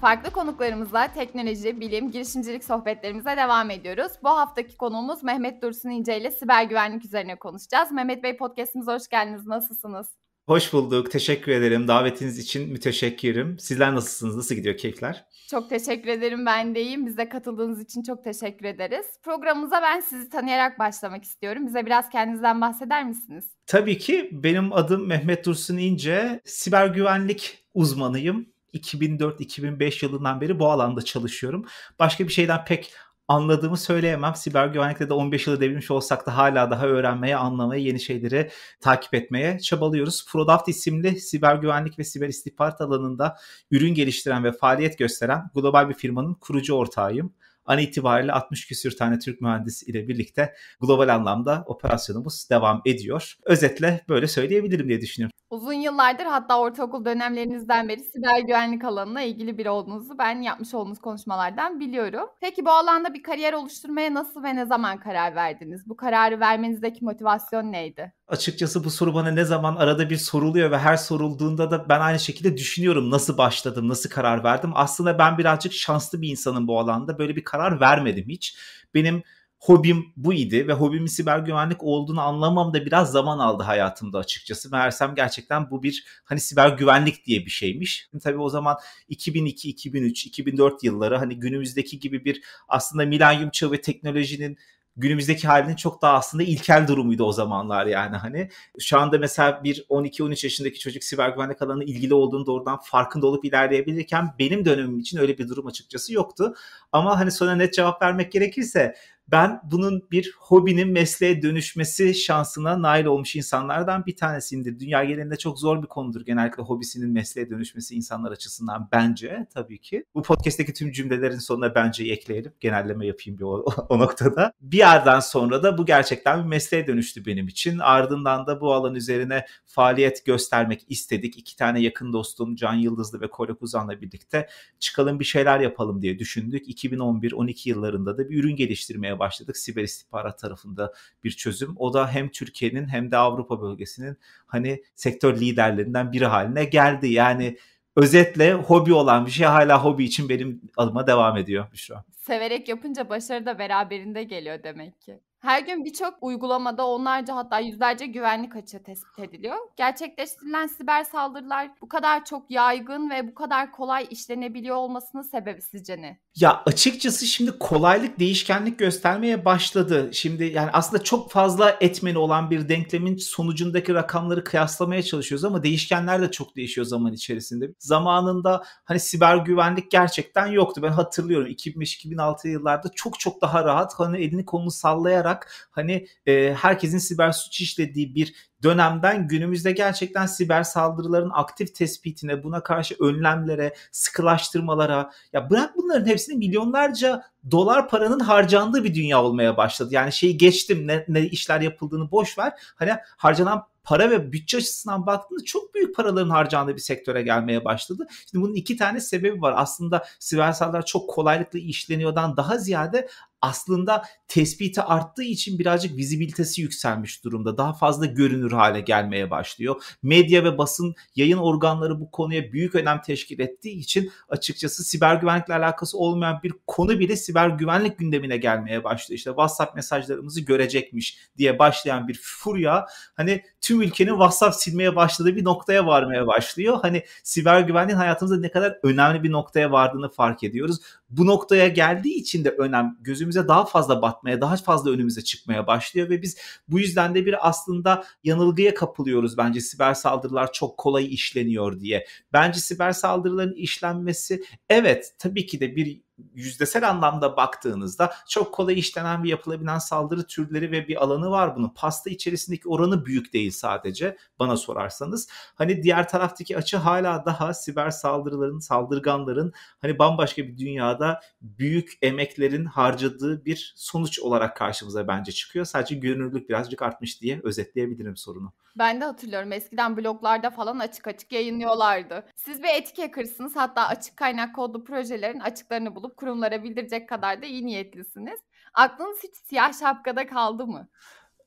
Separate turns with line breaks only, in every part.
Farklı konuklarımızla teknoloji, bilim, girişimcilik sohbetlerimize devam ediyoruz. Bu haftaki konuğumuz Mehmet Dursun İnce ile siber güvenlik üzerine konuşacağız. Mehmet Bey podcastimize hoş geldiniz. Nasılsınız?
Hoş bulduk. Teşekkür ederim. Davetiniz için müteşekkirim. Sizler nasılsınız? Nasıl gidiyor keyifler?
Çok teşekkür ederim. Ben de iyiyim. Bize katıldığınız için çok teşekkür ederiz. Programımıza ben sizi tanıyarak başlamak istiyorum. Bize biraz kendinizden bahseder misiniz?
Tabii ki. Benim adım Mehmet Dursun İnce. Siber güvenlik uzmanıyım. 2004-2005 yılından beri bu alanda çalışıyorum. Başka bir şeyden pek anladığımı söyleyemem. Siber güvenlikte de 15 yılı devirmiş olsak da hala daha öğrenmeye, anlamaya, yeni şeyleri takip etmeye çabalıyoruz. Prodaft isimli siber güvenlik ve siber istihbarat alanında ürün geliştiren ve faaliyet gösteren global bir firmanın kurucu ortağıyım an itibariyle 60 küsür tane Türk mühendis ile birlikte global anlamda operasyonumuz devam ediyor. Özetle böyle söyleyebilirim diye düşünüyorum.
Uzun yıllardır hatta ortaokul dönemlerinizden beri siber güvenlik alanına ilgili biri olduğunuzu ben yapmış olduğunuz konuşmalardan biliyorum. Peki bu alanda bir kariyer oluşturmaya nasıl ve ne zaman karar verdiniz? Bu kararı vermenizdeki motivasyon neydi?
Açıkçası bu soru bana ne zaman arada bir soruluyor ve her sorulduğunda da ben aynı şekilde düşünüyorum nasıl başladım, nasıl karar verdim. Aslında ben birazcık şanslı bir insanım bu alanda. Böyle bir karar karar vermedim hiç. Benim hobim bu idi ve hobim siber güvenlik olduğunu anlamam da biraz zaman aldı hayatımda açıkçası. Meğersem gerçekten bu bir hani siber güvenlik diye bir şeymiş. Tabii o zaman 2002, 2003, 2004 yılları hani günümüzdeki gibi bir aslında milenyum çağı ve teknolojinin günümüzdeki halinin çok daha aslında ilkel durumuydu o zamanlar yani hani. Şu anda mesela bir 12-13 yaşındaki çocuk siber güvenlik alanına ilgili olduğunu doğrudan farkında olup ilerleyebilirken benim dönemim için öyle bir durum açıkçası yoktu. Ama hani sonra net cevap vermek gerekirse ben bunun bir hobinin mesleğe dönüşmesi şansına nail olmuş insanlardan bir tanesiyimdir. Dünya genelinde çok zor bir konudur genellikle hobisinin mesleğe dönüşmesi insanlar açısından bence tabii ki. Bu podcast'teki tüm cümlelerin sonuna bence ekleyelim. Genelleme yapayım bir o, o noktada. Bir yerden sonra da bu gerçekten bir mesleğe dönüştü benim için. Ardından da bu alan üzerine faaliyet göstermek istedik. İki tane yakın dostum Can Yıldızlı ve Kore Kuzan'la birlikte çıkalım bir şeyler yapalım diye düşündük. 2011-12 yıllarında da bir ürün geliştirmeye başladık. Siber istihbarat tarafında bir çözüm. O da hem Türkiye'nin hem de Avrupa bölgesinin hani sektör liderlerinden biri haline geldi. Yani özetle hobi olan bir şey hala hobi için benim adıma devam ediyor Büşra.
Severek yapınca başarı da beraberinde geliyor demek ki. Her gün birçok uygulamada onlarca hatta yüzlerce güvenlik açığı tespit ediliyor. Gerçekleştirilen siber saldırılar bu kadar çok yaygın ve bu kadar kolay işlenebiliyor olmasının sebebi sizce ne?
Ya açıkçası şimdi kolaylık değişkenlik göstermeye başladı. Şimdi yani aslında çok fazla etmeni olan bir denklemin sonucundaki rakamları kıyaslamaya çalışıyoruz ama değişkenler de çok değişiyor zaman içerisinde. Zamanında hani siber güvenlik gerçekten yoktu. Ben hatırlıyorum 2005-2006 2006 yıllarda çok çok daha rahat hani elini kolunu sallayarak hani e, herkesin siber suç işlediği bir dönemden günümüzde gerçekten siber saldırıların aktif tespitine, buna karşı önlemlere, sıkılaştırmalara ya bırak bunların hepsini milyonlarca dolar paranın harcandığı bir dünya olmaya başladı. Yani şeyi geçtim ne, ne işler yapıldığını boş ver. Hani harcanan para ve bütçe açısından baktığında çok büyük paraların harcandığı bir sektöre gelmeye başladı. Şimdi bunun iki tane sebebi var. Aslında sibersallar çok kolaylıkla işleniyordan daha ziyade aslında tespiti arttığı için birazcık vizibilitesi yükselmiş durumda. Daha fazla görünür hale gelmeye başlıyor. Medya ve basın yayın organları bu konuya büyük önem teşkil ettiği için açıkçası siber güvenlikle alakası olmayan bir konu bile siber güvenlik gündemine gelmeye başlıyor. İşte WhatsApp mesajlarımızı görecekmiş diye başlayan bir furya hani tüm ülkenin WhatsApp silmeye başladığı bir noktaya varmaya başlıyor. Hani siber güvenliğin hayatımızda ne kadar önemli bir noktaya vardığını fark ediyoruz bu noktaya geldiği için de önem gözümüze daha fazla batmaya, daha fazla önümüze çıkmaya başlıyor ve biz bu yüzden de bir aslında yanılgıya kapılıyoruz bence siber saldırılar çok kolay işleniyor diye. Bence siber saldırıların işlenmesi evet tabii ki de bir yüzdesel anlamda baktığınızda çok kolay işlenen ve yapılabilen saldırı türleri ve bir alanı var bunun. Pasta içerisindeki oranı büyük değil sadece bana sorarsanız. Hani diğer taraftaki açı hala daha siber saldırıların, saldırganların hani bambaşka bir dünyada büyük emeklerin harcadığı bir sonuç olarak karşımıza bence çıkıyor. Sadece görünürlük birazcık artmış diye özetleyebilirim sorunu.
Ben de hatırlıyorum eskiden bloglarda falan açık açık yayınlıyorlardı. Siz bir etik hackersınız hatta açık kaynak kodlu projelerin açıklarını bulup bulup kurumlara bildirecek kadar da iyi niyetlisiniz. Aklınız hiç siyah şapkada kaldı mı?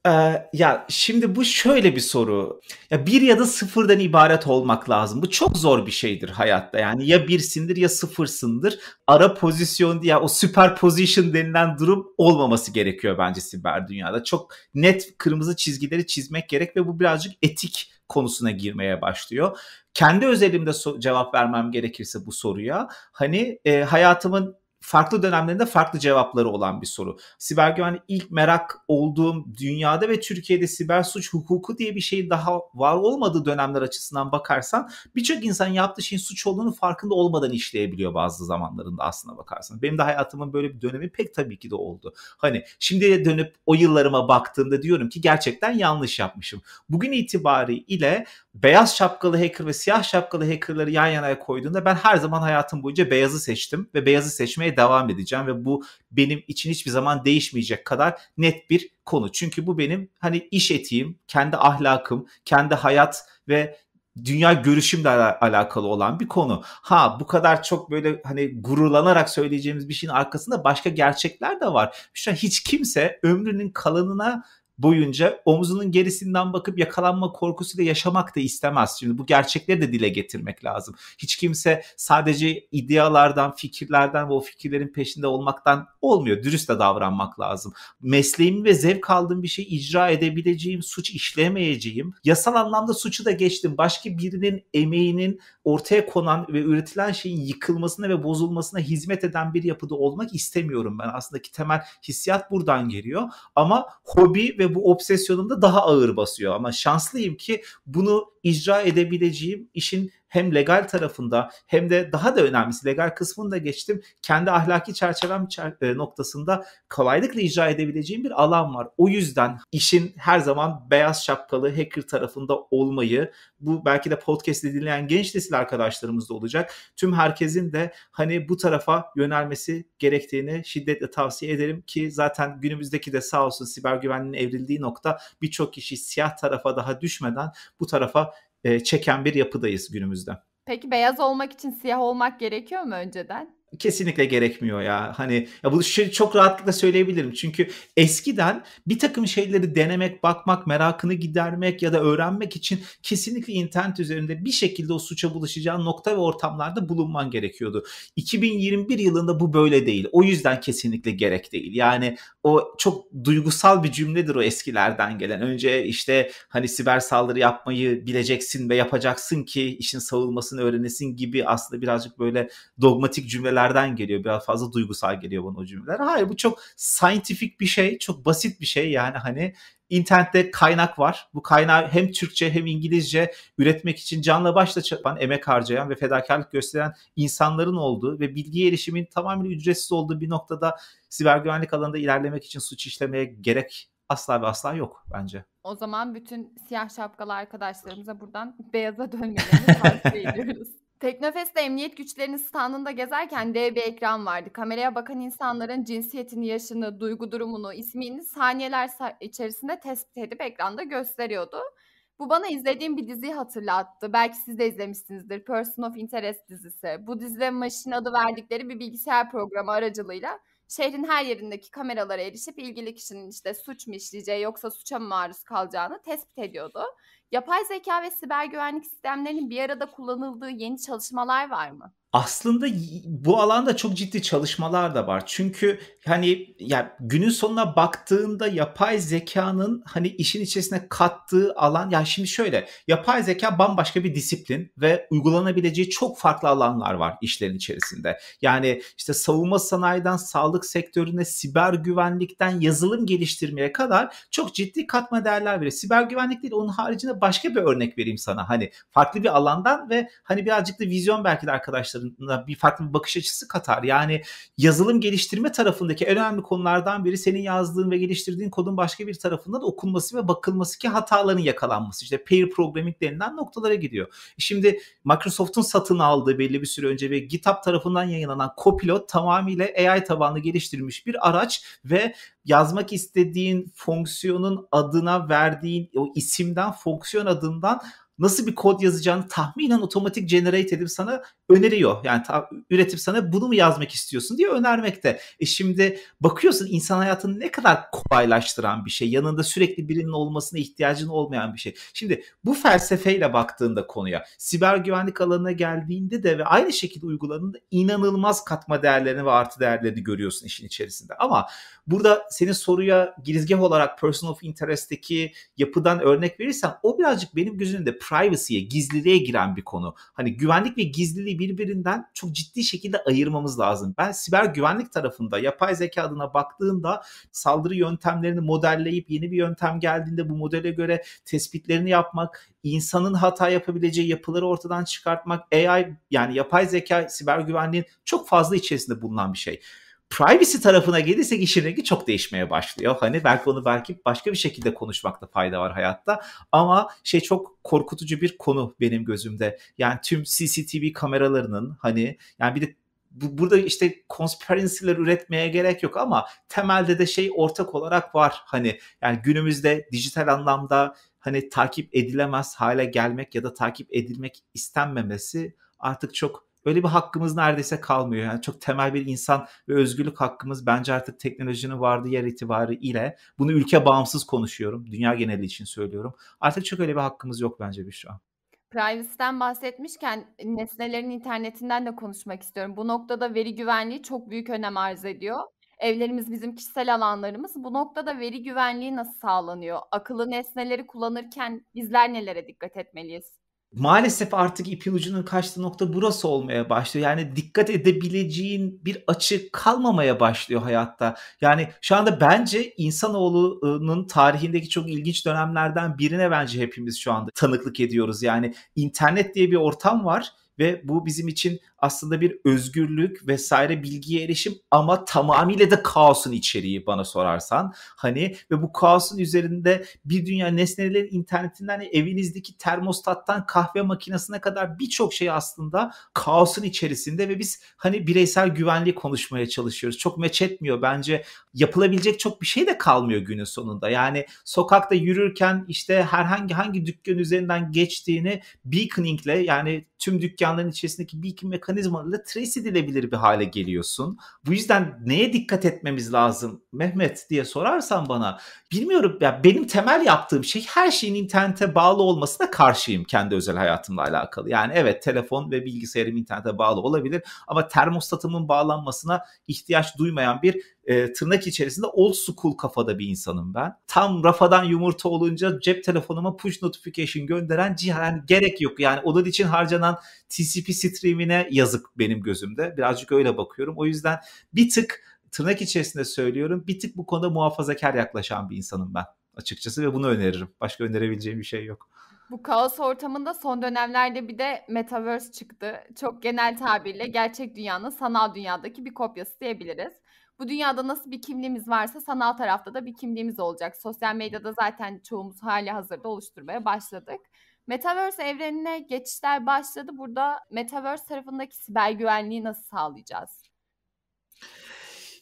Ee, ya şimdi bu şöyle bir soru. Ya bir ya da sıfırdan ibaret olmak lazım. Bu çok zor bir şeydir hayatta. Yani ya birsindir ya sıfırsındır. Ara pozisyon ya o süper position denilen durum olmaması gerekiyor bence siber dünyada. Çok net kırmızı çizgileri çizmek gerek ve bu birazcık etik konusuna girmeye başlıyor. Kendi özelimde so- cevap vermem gerekirse bu soruya hani e, hayatımın farklı dönemlerinde farklı cevapları olan bir soru. Siber güvenlik ilk merak olduğum dünyada ve Türkiye'de siber suç hukuku diye bir şey daha var olmadığı dönemler açısından bakarsan birçok insan yaptığı şeyin suç olduğunu farkında olmadan işleyebiliyor bazı zamanlarında aslına bakarsan. Benim de hayatımın böyle bir dönemi pek tabii ki de oldu. Hani şimdi dönüp o yıllarıma baktığımda diyorum ki gerçekten yanlış yapmışım. Bugün itibariyle beyaz şapkalı hacker ve siyah şapkalı hackerları yan yana koyduğunda ben her zaman hayatım boyunca beyazı seçtim ve beyazı seçmeye devam edeceğim ve bu benim için hiçbir zaman değişmeyecek kadar net bir konu. Çünkü bu benim hani iş etiğim, kendi ahlakım, kendi hayat ve dünya görüşümle alakalı olan bir konu. Ha bu kadar çok böyle hani gururlanarak söyleyeceğimiz bir şeyin arkasında başka gerçekler de var. Şu an hiç kimse ömrünün kalanına boyunca omuzunun gerisinden bakıp yakalanma korkusuyla yaşamak da istemez. Şimdi bu gerçekleri de dile getirmek lazım. Hiç kimse sadece idealardan, fikirlerden ve o fikirlerin peşinde olmaktan olmuyor. Dürüst de davranmak lazım. Mesleğimi ve zevk aldığım bir şey icra edebileceğim, suç işlemeyeceğim. Yasal anlamda suçu da geçtim. Başka birinin emeğinin ortaya konan ve üretilen şeyin yıkılmasına ve bozulmasına hizmet eden bir yapıda olmak istemiyorum ben. aslında ki temel hissiyat buradan geliyor. Ama hobi ve bu obsesyonum da daha ağır basıyor. Ama şanslıyım ki bunu icra edebileceğim işin hem legal tarafında hem de daha da önemlisi legal kısmını da geçtim. Kendi ahlaki çerçevem e, noktasında kolaylıkla icra edebileceğim bir alan var. O yüzden işin her zaman beyaz şapkalı hacker tarafında olmayı bu belki de podcastte dinleyen genç nesil arkadaşlarımız da olacak. Tüm herkesin de hani bu tarafa yönelmesi gerektiğini şiddetle tavsiye ederim ki zaten günümüzdeki de sağ olsun siber güvenliğin evrildiği nokta birçok kişi siyah tarafa daha düşmeden bu tarafa e, çeken bir yapıdayız günümüzde.
Peki beyaz olmak için siyah olmak gerekiyor mu önceden?
kesinlikle gerekmiyor ya. Hani ya bu şey çok rahatlıkla söyleyebilirim. Çünkü eskiden bir takım şeyleri denemek, bakmak, merakını gidermek ya da öğrenmek için kesinlikle internet üzerinde bir şekilde o suça bulaşacağın nokta ve ortamlarda bulunman gerekiyordu. 2021 yılında bu böyle değil. O yüzden kesinlikle gerek değil. Yani o çok duygusal bir cümledir o eskilerden gelen. Önce işte hani siber saldırı yapmayı bileceksin ve yapacaksın ki işin savunmasını öğrenesin gibi aslında birazcık böyle dogmatik cümleler yerlerden geliyor. Biraz fazla duygusal geliyor bana o cümleler. Hayır bu çok scientific bir şey. Çok basit bir şey yani hani internette kaynak var. Bu kaynağı hem Türkçe hem İngilizce üretmek için canla başla çapan, emek harcayan ve fedakarlık gösteren insanların olduğu ve bilgi erişimin tamamen ücretsiz olduğu bir noktada siber güvenlik alanında ilerlemek için suç işlemeye gerek asla ve asla yok bence.
O zaman bütün siyah şapkalı arkadaşlarımıza buradan beyaza dönmelerini tavsiye ediyoruz. Teknofest'te emniyet güçlerinin standında gezerken dev bir ekran vardı. Kameraya bakan insanların cinsiyetini, yaşını, duygu durumunu, ismini saniyeler içerisinde tespit edip ekranda gösteriyordu. Bu bana izlediğim bir diziyi hatırlattı. Belki siz de izlemişsinizdir. Person of Interest dizisi. Bu dizide Mash'in adı verdikleri bir bilgisayar programı aracılığıyla şehrin her yerindeki kameralara erişip ilgili kişinin işte suç mu işleyeceği yoksa suça mı maruz kalacağını tespit ediyordu. Yapay zeka ve siber güvenlik sistemlerinin bir arada kullanıldığı yeni çalışmalar var mı?
aslında bu alanda çok ciddi çalışmalar da var. Çünkü hani yani günün sonuna baktığında yapay zekanın hani işin içerisine kattığı alan ya yani şimdi şöyle yapay zeka bambaşka bir disiplin ve uygulanabileceği çok farklı alanlar var işlerin içerisinde. Yani işte savunma sanayiden sağlık sektörüne, siber güvenlikten yazılım geliştirmeye kadar çok ciddi katma değerler veriyor. Siber güvenlik değil onun haricinde başka bir örnek vereyim sana. Hani farklı bir alandan ve hani birazcık da vizyon belki de arkadaşlar araçlarına bir farklı bir bakış açısı katar. Yani yazılım geliştirme tarafındaki önemli konulardan biri senin yazdığın ve geliştirdiğin kodun başka bir tarafında da okunması ve bakılması ki hataların yakalanması. İşte pair programming denilen noktalara gidiyor. Şimdi Microsoft'un satın aldığı belli bir süre önce ve GitHub tarafından yayınlanan Copilot tamamıyla AI tabanlı geliştirilmiş bir araç ve yazmak istediğin fonksiyonun adına verdiğin o isimden fonksiyon adından nasıl bir kod yazacağını tahminen otomatik generate edip sana öneriyor. Yani ta, üretip sana bunu mu yazmak istiyorsun diye önermekte. E şimdi bakıyorsun insan hayatını ne kadar kolaylaştıran bir şey. Yanında sürekli birinin olmasına ihtiyacın olmayan bir şey. Şimdi bu felsefeyle baktığında konuya siber güvenlik alanına geldiğinde de ve aynı şekilde uygulandığında inanılmaz katma değerlerini ve artı değerlerini görüyorsun işin içerisinde. Ama burada senin soruya girizgah olarak person of interest'teki yapıdan örnek verirsen o birazcık benim gözümde privacy'ye, gizliliğe giren bir konu. Hani güvenlik ve gizliliği birbirinden çok ciddi şekilde ayırmamız lazım. Ben siber güvenlik tarafında yapay zeka adına baktığında saldırı yöntemlerini modelleyip yeni bir yöntem geldiğinde bu modele göre tespitlerini yapmak, insanın hata yapabileceği yapıları ortadan çıkartmak, AI yani yapay zeka siber güvenliğin çok fazla içerisinde bulunan bir şey privacy tarafına gelirsek işin rengi çok değişmeye başlıyor. Hani belki onu belki başka bir şekilde konuşmakta fayda var hayatta. Ama şey çok korkutucu bir konu benim gözümde. Yani tüm CCTV kameralarının hani yani bir de bu, burada işte konspiransiler üretmeye gerek yok ama temelde de şey ortak olarak var. Hani yani günümüzde dijital anlamda hani takip edilemez hale gelmek ya da takip edilmek istenmemesi artık çok böyle bir hakkımız neredeyse kalmıyor. Yani çok temel bir insan ve özgürlük hakkımız bence artık teknolojinin vardığı yer itibarı ile bunu ülke bağımsız konuşuyorum. Dünya geneli için söylüyorum. Artık çok öyle bir hakkımız yok bence bir şu an.
Privacy'den bahsetmişken e, nesnelerin internetinden de konuşmak istiyorum. Bu noktada veri güvenliği çok büyük önem arz ediyor. Evlerimiz bizim kişisel alanlarımız. Bu noktada veri güvenliği nasıl sağlanıyor? Akıllı nesneleri kullanırken bizler nelere dikkat etmeliyiz?
maalesef artık ipin ucunun kaçtığı nokta burası olmaya başlıyor. Yani dikkat edebileceğin bir açı kalmamaya başlıyor hayatta. Yani şu anda bence insanoğlunun tarihindeki çok ilginç dönemlerden birine bence hepimiz şu anda tanıklık ediyoruz. Yani internet diye bir ortam var ve bu bizim için aslında bir özgürlük vesaire bilgiye erişim ama tamamıyla da kaosun içeriği bana sorarsan. Hani ve bu kaosun üzerinde bir dünya nesnelerin internetinden evinizdeki termostattan kahve makinesine kadar birçok şey aslında kaosun içerisinde ve biz hani bireysel güvenliği konuşmaya çalışıyoruz. Çok meç etmiyor bence. Yapılabilecek çok bir şey de kalmıyor günün sonunda. Yani sokakta yürürken işte herhangi hangi dükkan üzerinden geçtiğini beaconingle yani tüm dükkanların içerisindeki beacon mekanizması mekanizmalarıyla trace edilebilir bir hale geliyorsun. Bu yüzden neye dikkat etmemiz lazım Mehmet diye sorarsan bana bilmiyorum ya benim temel yaptığım şey her şeyin internete bağlı olmasına karşıyım kendi özel hayatımla alakalı. Yani evet telefon ve bilgisayarım internete bağlı olabilir ama termostatımın bağlanmasına ihtiyaç duymayan bir e, tırnak içerisinde old school kafada bir insanım ben. Tam rafadan yumurta olunca cep telefonuma push notification gönderen cihan yani gerek yok. Yani onun için harcanan TCP streamine yazık benim gözümde. Birazcık öyle bakıyorum. O yüzden bir tık tırnak içerisinde söylüyorum bir tık bu konuda muhafazakar yaklaşan bir insanım ben açıkçası ve bunu öneririm. Başka önerebileceğim bir şey yok.
Bu kaos ortamında son dönemlerde bir de metaverse çıktı. Çok genel tabirle gerçek dünyanın sanal dünyadaki bir kopyası diyebiliriz. Bu dünyada nasıl bir kimliğimiz varsa sanal tarafta da bir kimliğimiz olacak. Sosyal medyada zaten çoğumuz hali hazırda oluşturmaya başladık. Metaverse evrenine geçişler başladı. Burada Metaverse tarafındaki siber güvenliği nasıl sağlayacağız?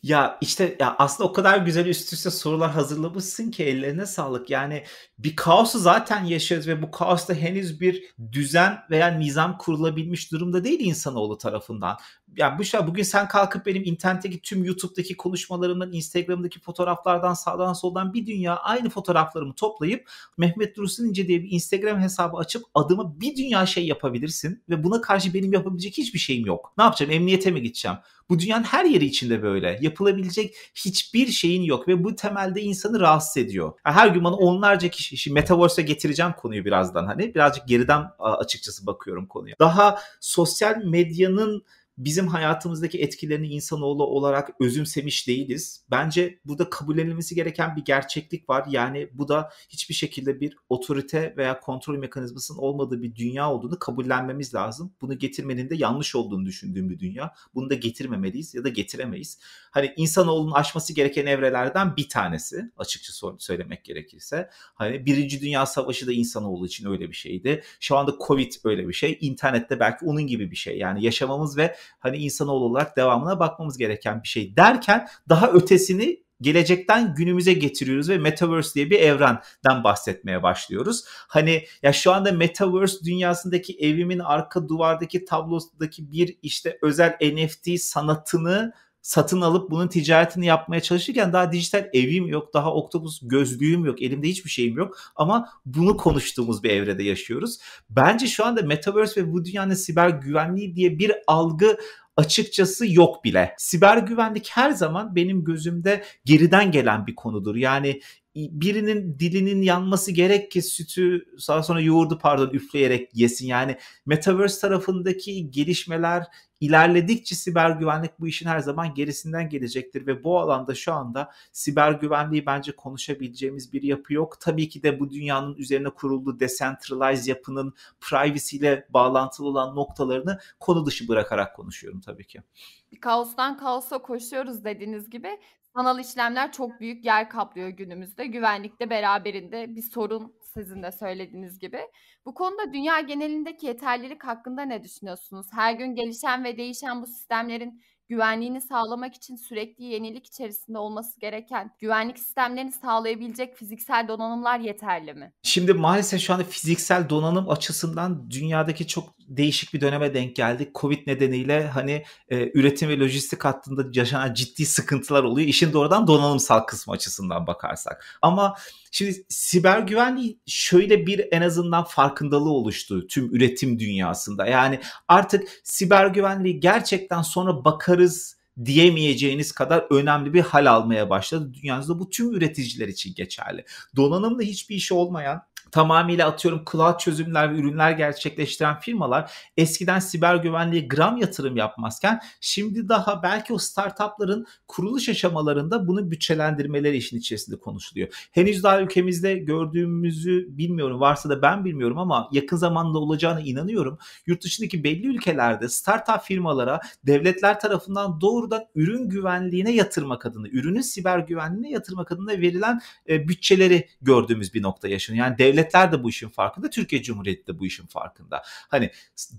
Ya işte ya aslında o kadar güzel üst üste sorular hazırlamışsın ki ellerine sağlık. Yani bir kaosu zaten yaşıyoruz ve bu kaosta henüz bir düzen veya nizam kurulabilmiş durumda değil insanoğlu tarafından ya bu şey bugün sen kalkıp benim internetteki tüm YouTube'daki konuşmalarımdan, Instagram'daki fotoğraflardan sağdan soldan bir dünya aynı fotoğraflarımı toplayıp Mehmet Dursun İnce diye bir Instagram hesabı açıp adıma bir dünya şey yapabilirsin ve buna karşı benim yapabilecek hiçbir şeyim yok. Ne yapacağım? Emniyete mi gideceğim? Bu dünyanın her yeri içinde böyle. Yapılabilecek hiçbir şeyin yok ve bu temelde insanı rahatsız ediyor. her gün bana onlarca kişi, şimdi Metaverse'e getireceğim konuyu birazdan hani. Birazcık geriden açıkçası bakıyorum konuya. Daha sosyal medyanın bizim hayatımızdaki etkilerini insanoğlu olarak özümsemiş değiliz. Bence burada kabullenilmesi gereken bir gerçeklik var. Yani bu da hiçbir şekilde bir otorite veya kontrol mekanizmasının olmadığı bir dünya olduğunu kabullenmemiz lazım. Bunu getirmenin de yanlış olduğunu düşündüğüm bir dünya. Bunu da getirmemeliyiz ya da getiremeyiz hani insanoğlunun aşması gereken evrelerden bir tanesi açıkça söylemek gerekirse. Hani Birinci Dünya Savaşı da insanoğlu için öyle bir şeydi. Şu anda Covid öyle bir şey. İnternette belki onun gibi bir şey. Yani yaşamamız ve hani insanoğlu olarak devamına bakmamız gereken bir şey derken daha ötesini gelecekten günümüze getiriyoruz ve metaverse diye bir evrenden bahsetmeye başlıyoruz. Hani ya şu anda metaverse dünyasındaki evimin arka duvardaki tablosundaki bir işte özel NFT sanatını satın alıp bunun ticaretini yapmaya çalışırken daha dijital evim yok, daha Octopus gözlüğüm yok, elimde hiçbir şeyim yok ama bunu konuştuğumuz bir evrede yaşıyoruz. Bence şu anda Metaverse ve bu dünyanın siber güvenliği diye bir algı açıkçası yok bile. Siber güvenlik her zaman benim gözümde geriden gelen bir konudur. Yani birinin dilinin yanması gerek ki sütü sonra sonra yoğurdu pardon üfleyerek yesin. Yani Metaverse tarafındaki gelişmeler ilerledikçe siber güvenlik bu işin her zaman gerisinden gelecektir ve bu alanda şu anda siber güvenliği bence konuşabileceğimiz bir yapı yok. Tabii ki de bu dünyanın üzerine kurulduğu decentralized yapının privacy ile bağlantılı olan noktalarını konu dışı bırakarak konuşuyorum tabii ki.
Kaostan kaosa koşuyoruz dediğiniz gibi. Sanal işlemler çok büyük yer kaplıyor günümüzde. Güvenlikte beraberinde bir sorun sizin de söylediğiniz gibi. Bu konuda dünya genelindeki yeterlilik hakkında ne düşünüyorsunuz? Her gün gelişen ve değişen bu sistemlerin güvenliğini sağlamak için sürekli yenilik içerisinde olması gereken güvenlik sistemlerini sağlayabilecek fiziksel donanımlar yeterli mi?
Şimdi maalesef şu anda fiziksel donanım açısından dünyadaki çok değişik bir döneme denk geldik. Covid nedeniyle hani e, üretim ve lojistik hattında yaşanan ciddi sıkıntılar oluyor. İşin doğrudan donanımsal kısmı açısından bakarsak. Ama şimdi siber güvenliği şöyle bir en azından farkındalığı oluştu tüm üretim dünyasında. Yani artık siber güvenliği gerçekten sonra bakar yaparız diyemeyeceğiniz kadar önemli bir hal almaya başladı. Dünyanızda bu tüm üreticiler için geçerli. Donanımla hiçbir işi olmayan tamamıyla atıyorum cloud çözümler ve ürünler gerçekleştiren firmalar eskiden siber güvenliğe gram yatırım yapmazken şimdi daha belki o startupların kuruluş aşamalarında bunu bütçelendirmeleri işin içerisinde konuşuluyor. Henüz daha ülkemizde gördüğümüzü bilmiyorum varsa da ben bilmiyorum ama yakın zamanda olacağına inanıyorum. Yurt dışındaki belli ülkelerde startup firmalara devletler tarafından doğrudan ürün güvenliğine yatırmak adına, ürünün siber güvenliğine yatırmak adına verilen e, bütçeleri gördüğümüz bir nokta yaşanıyor. Yani devlet devletler de bu işin farkında, Türkiye Cumhuriyeti de bu işin farkında. Hani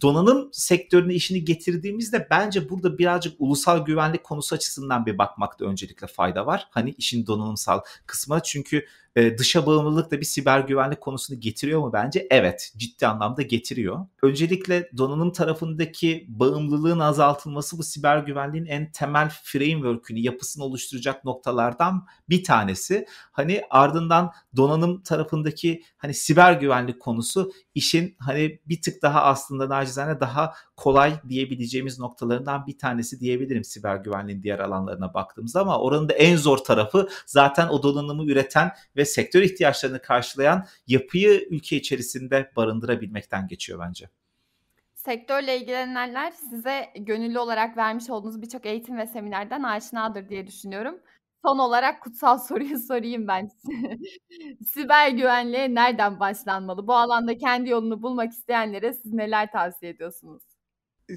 donanım sektörüne işini getirdiğimizde bence burada birazcık ulusal güvenlik konusu açısından bir bakmakta öncelikle fayda var. Hani işin donanımsal kısmı çünkü e, dışa bağımlılık da bir siber güvenlik konusunu getiriyor mu bence? Evet, ciddi anlamda getiriyor. Öncelikle donanım tarafındaki bağımlılığın azaltılması bu siber güvenliğin en temel framework'ünü, yapısını oluşturacak noktalardan bir tanesi. Hani ardından donanım tarafındaki hani siber güvenlik konusu işin hani bir tık daha aslında nacizane daha kolay diyebileceğimiz noktalarından bir tanesi diyebilirim siber güvenliğin diğer alanlarına baktığımızda ama oranın da en zor tarafı zaten o donanımı üreten ve sektör ihtiyaçlarını karşılayan yapıyı ülke içerisinde barındırabilmekten geçiyor bence
sektörle ilgilenenler size gönüllü olarak vermiş olduğunuz birçok eğitim ve seminerden aşinadır diye düşünüyorum. Son olarak kutsal soruyu sorayım ben Siber güvenliğe nereden başlanmalı? Bu alanda kendi yolunu bulmak isteyenlere siz neler tavsiye ediyorsunuz?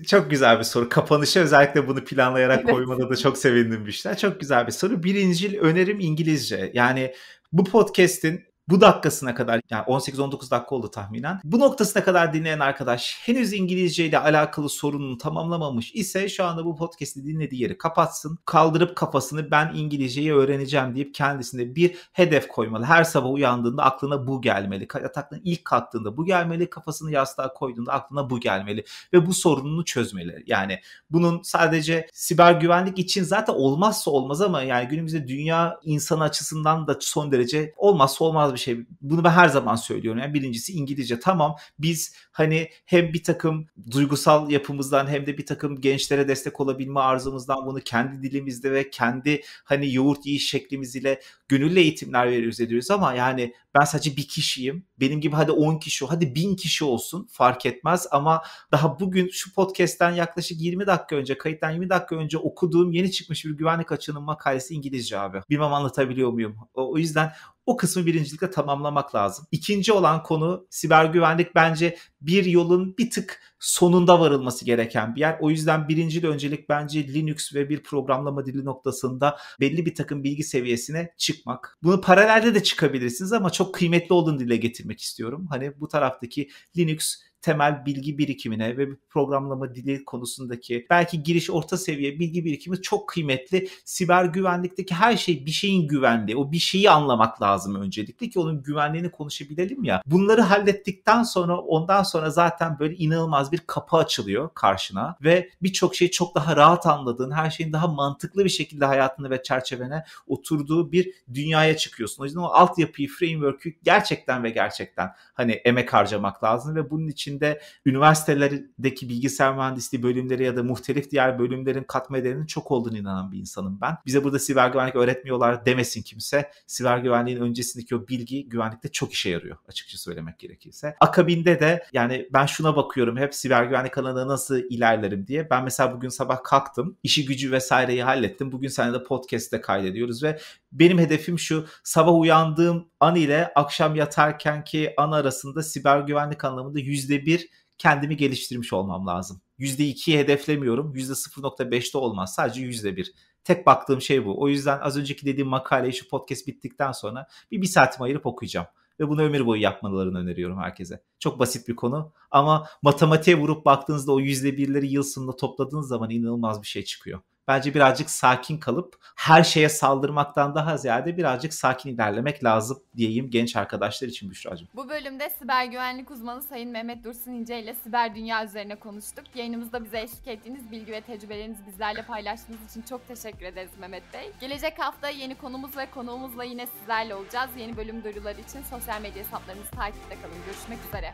Çok güzel bir soru. Kapanışa özellikle bunu planlayarak evet. koymada da çok sevindim bir şeyler. Çok güzel bir soru. Birincil önerim İngilizce. Yani bu podcast'in bu dakikasına kadar yani 18-19 dakika oldu tahminen. Bu noktasına kadar dinleyen arkadaş henüz İngilizce ile alakalı sorununu tamamlamamış ise şu anda bu podcast'i dinlediği yeri kapatsın. Kaldırıp kafasını ben İngilizceyi öğreneceğim deyip kendisine bir hedef koymalı. Her sabah uyandığında aklına bu gelmeli. Yataktan ilk kalktığında bu gelmeli. Kafasını yastığa koyduğunda aklına bu gelmeli. Ve bu sorununu çözmeli. Yani bunun sadece siber güvenlik için zaten olmazsa olmaz ama yani günümüzde dünya insan açısından da son derece olmazsa olmaz bir şey. Bunu ben her zaman söylüyorum. Yani birincisi İngilizce. Tamam biz hani hem bir takım duygusal yapımızdan hem de bir takım gençlere destek olabilme arzumuzdan bunu kendi dilimizde ve kendi hani yoğurt yiyiş şeklimiz ile gönüllü eğitimler veriyoruz ediyoruz ama yani ben sadece bir kişiyim. Benim gibi hadi 10 kişi hadi 1000 kişi olsun fark etmez ama daha bugün şu podcast'ten yaklaşık 20 dakika önce kayıttan 20 dakika önce okuduğum yeni çıkmış bir güvenlik açığının makalesi İngilizce abi. Bilmem anlatabiliyor muyum? O, o yüzden o kısmı birincilikle tamamlamak lazım. İkinci olan konu siber güvenlik bence bir yolun bir tık sonunda varılması gereken bir yer. O yüzden birinci de öncelik bence Linux ve bir programlama dili noktasında belli bir takım bilgi seviyesine çıkmak. Bunu paralelde de çıkabilirsiniz ama çok kıymetli olduğunu dile getirmek istiyorum. Hani bu taraftaki Linux temel bilgi birikimine ve programlama dili konusundaki belki giriş orta seviye bilgi birikimi çok kıymetli. Siber güvenlikteki her şey bir şeyin güvenliği. O bir şeyi anlamak lazım öncelikle ki onun güvenliğini konuşabilelim ya. Bunları hallettikten sonra ondan sonra zaten böyle inanılmaz bir kapı açılıyor karşına ve birçok şeyi çok daha rahat anladığın, her şeyin daha mantıklı bir şekilde hayatını ve çerçevene oturduğu bir dünyaya çıkıyorsun. O yüzden o altyapıyı, framework'ü gerçekten ve gerçekten hani emek harcamak lazım ve bunun için içinde üniversitelerdeki bilgisayar mühendisliği bölümleri ya da muhtelif diğer bölümlerin katma değerinin çok olduğunu inanan bir insanım ben. Bize burada siber güvenlik öğretmiyorlar demesin kimse. Siber güvenliğin öncesindeki o bilgi güvenlikte çok işe yarıyor açıkça söylemek gerekirse. Akabinde de yani ben şuna bakıyorum hep siber güvenlik alanında nasıl ilerlerim diye. Ben mesela bugün sabah kalktım. işi gücü vesaireyi hallettim. Bugün seninle podcast'te kaydediyoruz ve benim hedefim şu sabah uyandığım an ile akşam yatarkenki an arasında siber güvenlik anlamında yüzde bir kendimi geliştirmiş olmam lazım. Yüzde ikiyi hedeflemiyorum. Yüzde 0.5'te olmaz. Sadece yüzde bir. Tek baktığım şey bu. O yüzden az önceki dediğim makaleyi şu podcast bittikten sonra bir bir saatimi ayırıp okuyacağım. Ve bunu ömür boyu yapmalarını öneriyorum herkese. Çok basit bir konu ama matematiğe vurup baktığınızda o yüzde birleri yıl sonunda topladığınız zaman inanılmaz bir şey çıkıyor bence birazcık sakin kalıp her şeye saldırmaktan daha ziyade birazcık sakin ilerlemek lazım diyeyim genç arkadaşlar için Büşra'cığım.
Bu bölümde siber güvenlik uzmanı Sayın Mehmet Dursun İnce ile siber dünya üzerine konuştuk. Yayınımızda bize eşlik ettiğiniz bilgi ve tecrübelerinizi bizlerle paylaştığınız için çok teşekkür ederiz Mehmet Bey. Gelecek hafta yeni konumuz ve konuğumuzla yine sizlerle olacağız. Yeni bölüm duyuruları için sosyal medya hesaplarımızı takipte kalın. Görüşmek üzere.